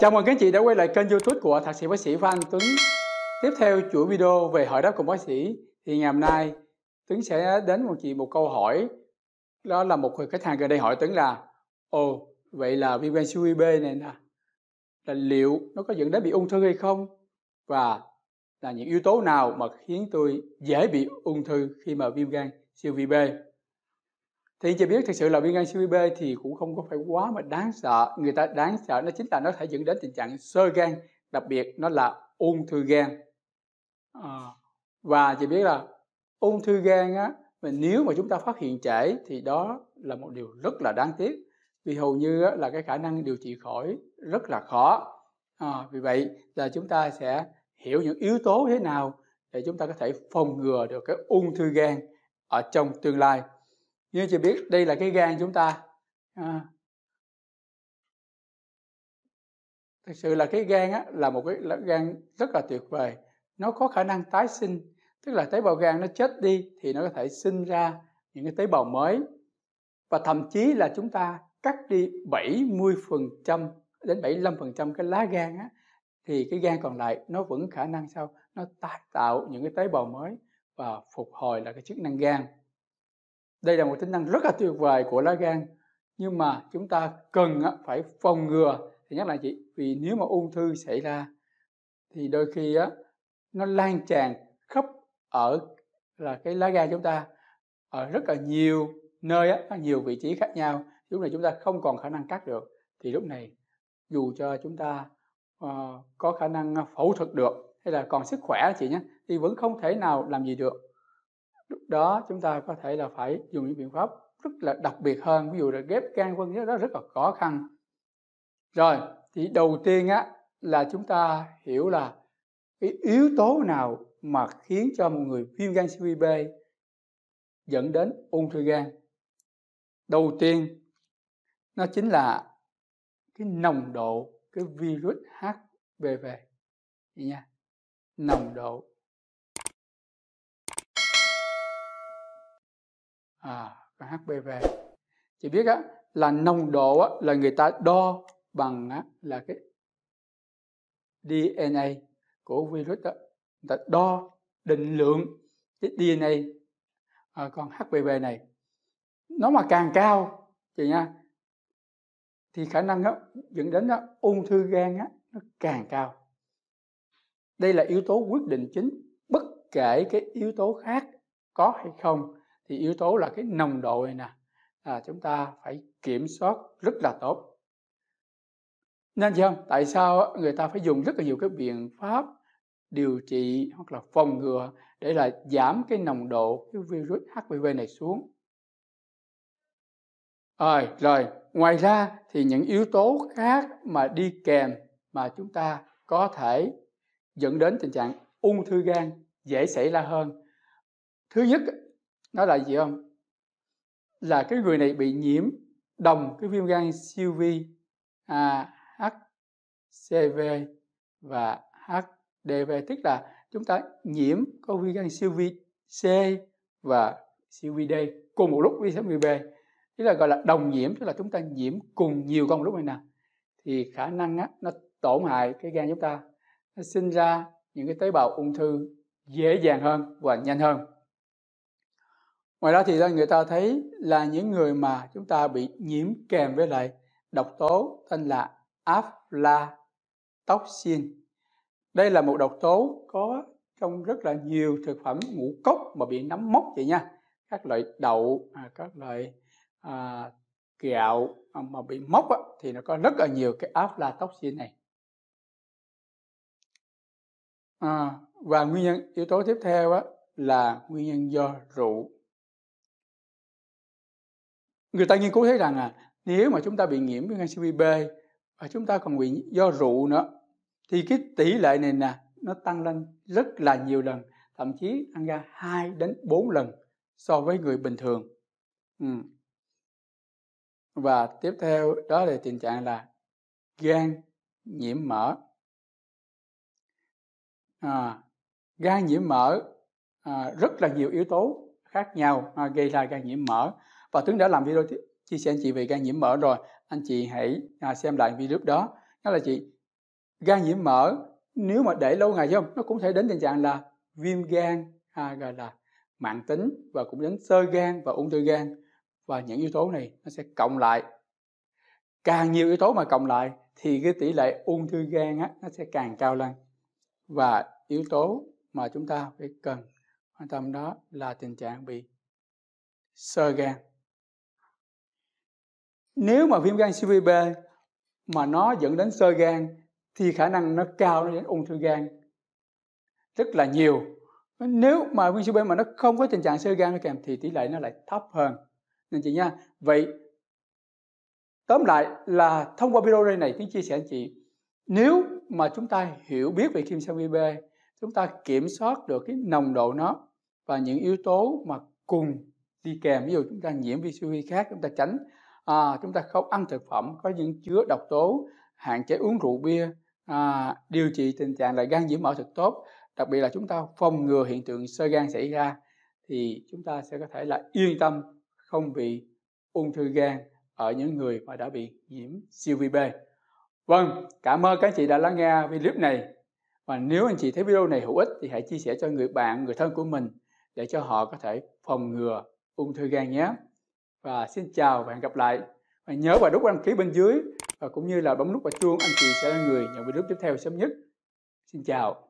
Chào mừng các chị đã quay lại kênh youtube của Thạc sĩ bác sĩ Phan Tuấn Tiếp theo chuỗi video về hỏi đáp cùng bác sĩ Thì ngày hôm nay Tuấn sẽ đến một chị một câu hỏi Đó là một người khách hàng gần đây hỏi Tuấn là Ồ, vậy là viêm gan siêu B này nè Là liệu nó có dẫn đến bị ung thư hay không? Và là những yếu tố nào mà khiến tôi dễ bị ung thư khi mà viêm gan siêu vi B? thì chị biết thực sự là viêm gan siêu B thì cũng không có phải quá mà đáng sợ người ta đáng sợ nó chính là nó thể dẫn đến tình trạng sơ gan đặc biệt nó là ung thư gan à, và chị biết là ung thư gan á mà nếu mà chúng ta phát hiện trễ thì đó là một điều rất là đáng tiếc vì hầu như là cái khả năng điều trị khỏi rất là khó à, vì vậy là chúng ta sẽ hiểu những yếu tố thế nào để chúng ta có thể phòng ngừa được cái ung thư gan ở trong tương lai như chị biết đây là cái gan chúng ta à. thực sự là cái gan á, là một cái là gan rất là tuyệt vời nó có khả năng tái sinh tức là tế bào gan nó chết đi thì nó có thể sinh ra những cái tế bào mới và thậm chí là chúng ta cắt đi 70% đến 75% cái lá gan á thì cái gan còn lại nó vẫn khả năng sao nó tái tạo những cái tế bào mới và phục hồi lại cái chức năng gan đây là một tính năng rất là tuyệt vời của lá gan nhưng mà chúng ta cần phải phòng ngừa thì nhắc lại chị vì nếu mà ung thư xảy ra thì đôi khi á nó lan tràn khắp ở là cái lá gan chúng ta ở rất là nhiều nơi á nhiều vị trí khác nhau lúc này chúng ta không còn khả năng cắt được thì lúc này dù cho chúng ta uh, có khả năng phẫu thuật được hay là còn sức khỏe chị nhé thì vẫn không thể nào làm gì được lúc đó chúng ta có thể là phải dùng những biện pháp rất là đặc biệt hơn ví dụ là ghép gan vân đó rất là khó khăn rồi thì đầu tiên á là chúng ta hiểu là cái yếu tố nào mà khiến cho một người viêm gan siêu B dẫn đến ung thư gan đầu tiên nó chính là cái nồng độ cái virus HPV nha nồng độ à, cái HPV chị biết á là nồng độ á, là người ta đo bằng á, là cái DNA của virus đó người ta đo định lượng cái DNA à, con HPV này nó mà càng cao chị nha thì khả năng á dẫn đến á ung thư gan á nó càng cao đây là yếu tố quyết định chính bất kể cái yếu tố khác có hay không thì yếu tố là cái nồng độ này nè à, chúng ta phải kiểm soát rất là tốt nên không tại sao người ta phải dùng rất là nhiều cái biện pháp điều trị hoặc là phòng ngừa để là giảm cái nồng độ cái virus HPV này xuống rồi à, rồi ngoài ra thì những yếu tố khác mà đi kèm mà chúng ta có thể dẫn đến tình trạng ung thư gan dễ xảy ra hơn thứ nhất nó là gì không là cái người này bị nhiễm đồng cái viêm gan siêu vi à, HCV và HDV tức là chúng ta nhiễm có viêm gan siêu vi C và siêu vi D cùng một lúc vi sinh B tức là gọi là đồng nhiễm tức là chúng ta nhiễm cùng nhiều con một lúc này nè thì khả năng á, nó tổn hại cái gan chúng ta nó sinh ra những cái tế bào ung thư dễ dàng hơn và nhanh hơn ngoài ra thì người ta thấy là những người mà chúng ta bị nhiễm kèm với lại độc tố tên là aflatoxin đây là một độc tố có trong rất là nhiều thực phẩm ngũ cốc mà bị nấm mốc vậy nha các loại đậu à, các loại à, gạo à, mà bị mốc á, thì nó có rất là nhiều cái aflatoxin này à, và nguyên nhân yếu tố tiếp theo á, là nguyên nhân do rượu người ta nghiên cứu thấy rằng à nếu mà chúng ta bị nhiễm viêm gan siêu và chúng ta còn bị do rượu nữa thì cái tỷ lệ này nè nó tăng lên rất là nhiều lần thậm chí tăng ra 2 đến 4 lần so với người bình thường ừ. và tiếp theo đó là tình trạng là gan nhiễm mỡ à, gan nhiễm mỡ à, rất là nhiều yếu tố khác nhau à, gây ra gan nhiễm mỡ và Tuấn đã làm video chia sẻ anh chị về gan nhiễm mỡ rồi anh chị hãy à, xem lại video đó đó là chị gan nhiễm mỡ nếu mà để lâu ngày không nó cũng thể đến tình trạng là viêm gan à, gọi là mạng tính và cũng đến sơ gan và ung thư gan và những yếu tố này nó sẽ cộng lại càng nhiều yếu tố mà cộng lại thì cái tỷ lệ ung thư gan á, nó sẽ càng cao lên và yếu tố mà chúng ta phải cần quan tâm đó là tình trạng bị sơ gan nếu mà viêm gan CVB mà nó dẫn đến sơ gan thì khả năng nó cao nó đến ung thư gan rất là nhiều nếu mà viêm gan mà nó không có tình trạng sơ gan nó kèm thì tỷ lệ nó lại thấp hơn nên chị nha vậy tóm lại là thông qua video này tiếng chia sẻ anh chị nếu mà chúng ta hiểu biết về kim sang VB chúng ta kiểm soát được cái nồng độ nó và những yếu tố mà cùng đi kèm ví dụ chúng ta nhiễm vi khác chúng ta tránh à, chúng ta không ăn thực phẩm có những chứa độc tố hạn chế uống rượu bia à, điều trị tình trạng là gan nhiễm mỡ thật tốt đặc biệt là chúng ta phòng ngừa hiện tượng sơ gan xảy ra thì chúng ta sẽ có thể là yên tâm không bị ung thư gan ở những người mà đã bị nhiễm siêu vi B. Vâng, cảm ơn các chị đã lắng nghe video này. Và nếu anh chị thấy video này hữu ích thì hãy chia sẻ cho người bạn, người thân của mình để cho họ có thể phòng ngừa ung thư gan nhé và xin chào và hẹn gặp lại và nhớ vào nút đăng ký bên dưới và cũng như là bấm nút vào chuông anh chị sẽ là người nhận video tiếp theo sớm nhất xin chào